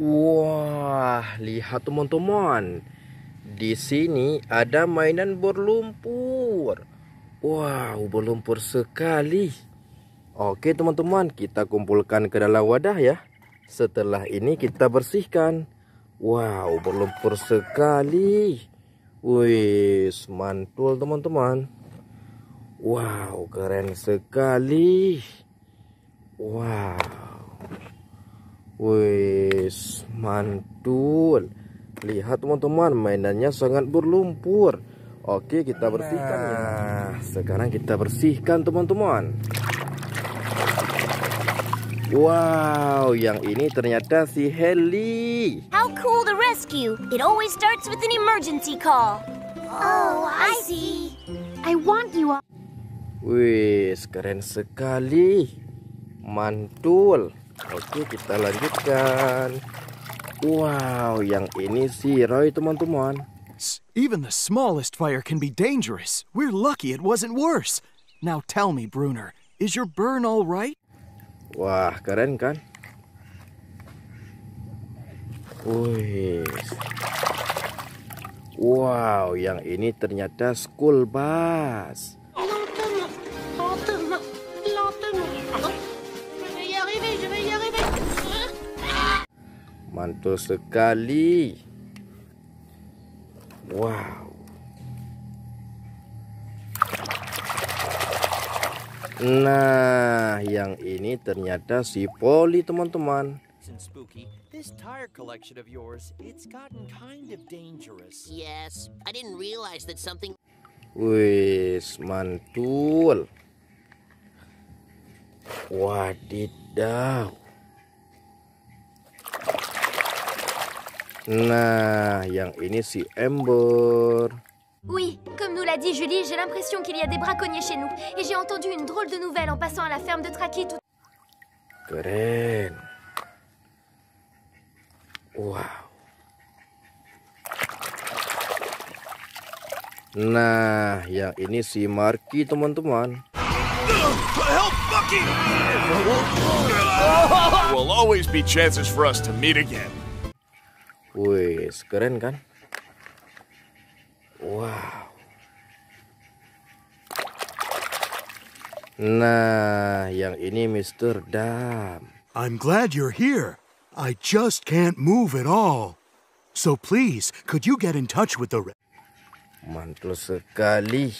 Wah, lihat teman-teman. Di sini ada mainan berlumpur. Wow, berlumpur sekali. Oke, teman-teman, kita kumpulkan ke dalam wadah ya. Setelah ini kita bersihkan. Wow, berlumpur sekali. Wih, mantul teman-teman. Wow, keren sekali. Wow. Wih mantul. Lihat teman-teman, mainannya sangat berlumpur. Oke, kita nah. bersihkan nah, ya. Sekarang kita bersihkan teman-teman. Wow, yang ini ternyata si Heli. How cool the rescue. It always starts with an emergency call. Oh, I see. I want you all. Wih, keren sekali. Mantul. Oke kita lanjutkan Wow yang ini Roy teman-teman Even the smallest fire can be dangerous. We're lucky it wasn't worse. Now tell me, Bruner, is your burn all right? Wah, keren kan? Wih. Wow, yang ini ternyata school bus. mantul sekali wow Nah, yang ini ternyata si Poli, teman-teman. This mantul. Wadidaw. Nah, yang ini si Ember. Oui, comme nous l'a dit Julie, j'ai l'impression qu'il y a des braconniers chez nous. Et j'ai entendu une drôle de nouvelle en passant à la ferme de Traki tout... Keren. Wow. Nah, yang ini si Marky teman-teman. Help, Bucky! There will always be chances for us to meet again. Wih, keren kan? Wow. Nah, yang ini Mr. Dam. I'm glad you're here. I just can't move at all. So please, could you get in touch with the... Mantul sekali.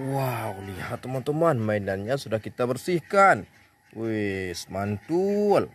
Wow, lihat teman-teman, medannya sudah kita bersihkan. Wih, mantul.